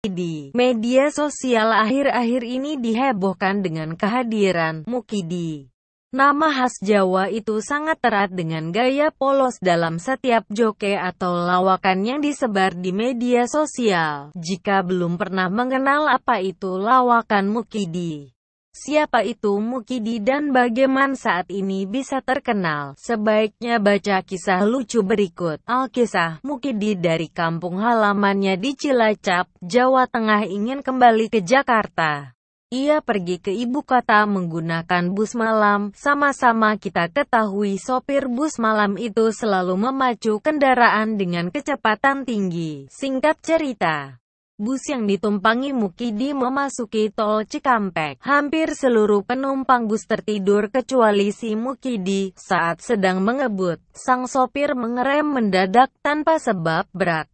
Di Media sosial akhir-akhir ini dihebohkan dengan kehadiran Mukidi. Nama khas Jawa itu sangat erat dengan gaya polos dalam setiap joke atau lawakan yang disebar di media sosial. Jika belum pernah mengenal apa itu lawakan Mukidi, Siapa itu Mukidi dan bagaimana saat ini bisa terkenal? Sebaiknya baca kisah lucu berikut. Alkisah, Mukidi dari kampung halamannya di Cilacap, Jawa Tengah ingin kembali ke Jakarta. Ia pergi ke ibu kota menggunakan bus malam. Sama-sama kita ketahui sopir bus malam itu selalu memacu kendaraan dengan kecepatan tinggi. Singkat cerita, Bus yang ditumpangi Mukidi memasuki tol Cikampek. Hampir seluruh penumpang bus tertidur kecuali si Mukidi. Saat sedang mengebut, sang sopir mengerem mendadak tanpa sebab berat.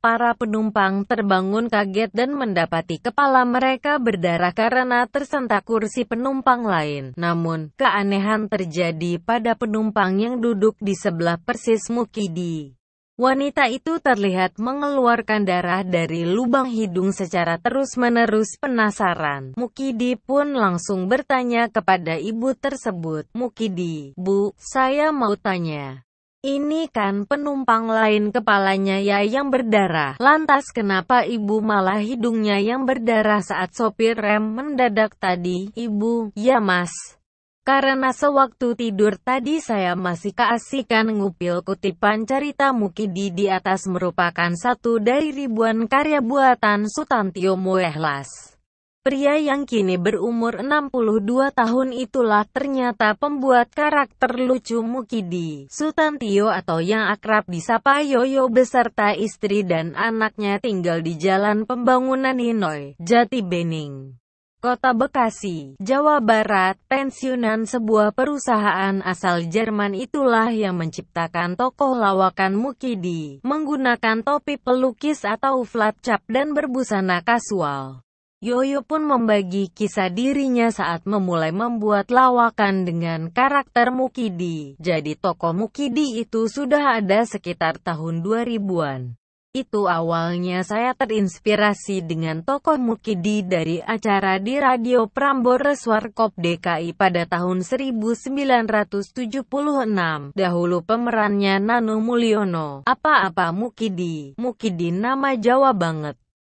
Para penumpang terbangun kaget dan mendapati kepala mereka berdarah karena tersentak kursi penumpang lain. Namun, keanehan terjadi pada penumpang yang duduk di sebelah persis Mukidi. Wanita itu terlihat mengeluarkan darah dari lubang hidung secara terus-menerus penasaran. Mukidi pun langsung bertanya kepada ibu tersebut, Mukidi, Bu, saya mau tanya. Ini kan penumpang lain kepalanya ya yang berdarah. Lantas kenapa ibu malah hidungnya yang berdarah saat sopir rem mendadak tadi? Ibu, ya mas. Karena sewaktu tidur tadi saya masih keasikan ngupil kutipan cerita Mukidi di atas merupakan satu dari ribuan karya buatan Sutantio Muehlas. Pria yang kini berumur 62 tahun itulah ternyata pembuat karakter lucu Mukidi, Sutantio atau yang akrab disapa Yoyo beserta istri dan anaknya tinggal di Jalan Pembangunan Inoi, Jati Bening. Kota Bekasi, Jawa Barat, pensiunan sebuah perusahaan asal Jerman itulah yang menciptakan tokoh lawakan Mukidi, menggunakan topi pelukis atau flat cap dan berbusana kasual. Yoyo pun membagi kisah dirinya saat memulai membuat lawakan dengan karakter Mukidi. Jadi tokoh Mukidi itu sudah ada sekitar tahun 2000-an. Itu awalnya saya terinspirasi dengan tokoh Mukidi dari acara di Radio Prambor Warkop DKI pada tahun 1976. Dahulu pemerannya Nano Mulyono. Apa-apa Mukidi. Mukidi nama Jawa banget.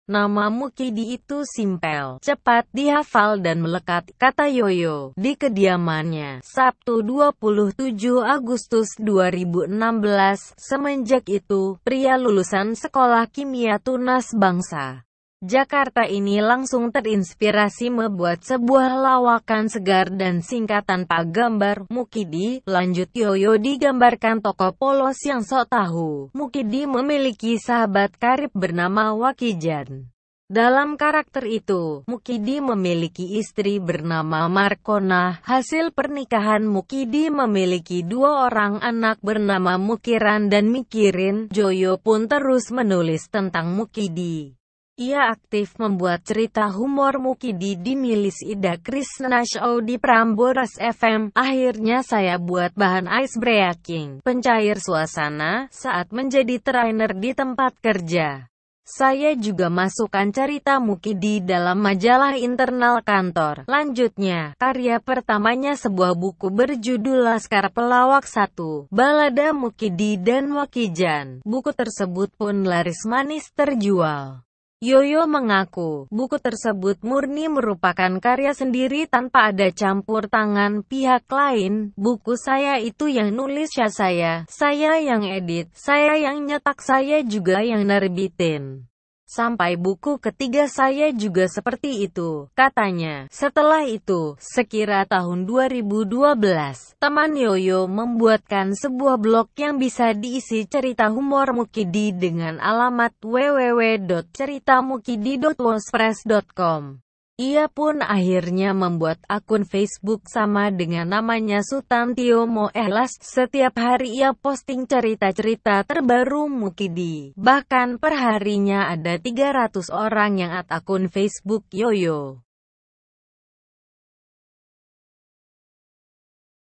Nama Mukidi itu simpel, cepat dihafal dan melekat, kata Yoyo, di kediamannya, Sabtu 27 Agustus 2016. Semenjak itu, pria lulusan sekolah kimia tunas bangsa Jakarta ini langsung terinspirasi membuat sebuah lawakan segar dan singkat tanpa gambar. Mukidi, lanjut Yoyo digambarkan toko polos yang sok tahu. Mukidi memiliki sahabat karib bernama Wakijan. Dalam karakter itu, Mukidi memiliki istri bernama Markona. Hasil pernikahan Mukidi memiliki dua orang anak bernama Mukiran dan Mikirin. Joyo pun terus menulis tentang Mukidi. Ia aktif membuat cerita humor Mukidi di Milis Ida Krishna Show di Prambores FM. Akhirnya saya buat bahan ice breaking, pencair suasana, saat menjadi trainer di tempat kerja. Saya juga masukkan cerita Mukidi dalam majalah internal kantor. Lanjutnya, karya pertamanya sebuah buku berjudul Laskar Pelawak 1, Balada Mukidi dan Wakijan. Buku tersebut pun laris manis terjual. Yoyo mengaku, buku tersebut murni merupakan karya sendiri tanpa ada campur tangan pihak lain. Buku saya itu yang nulis ya saya, saya yang edit, saya yang nyetak, saya juga yang nerbitin. Sampai buku ketiga saya juga seperti itu, katanya. Setelah itu, sekira tahun 2012, teman Yoyo membuatkan sebuah blog yang bisa diisi cerita humor Mukidi dengan alamat www.ceritamukidi.wordpress.com. Ia pun akhirnya membuat akun Facebook sama dengan namanya Sultan Tio Moelas. Setiap hari ia posting cerita-cerita terbaru Mukidi. Bahkan perharinya ada 300 orang yang at akun Facebook Yoyo.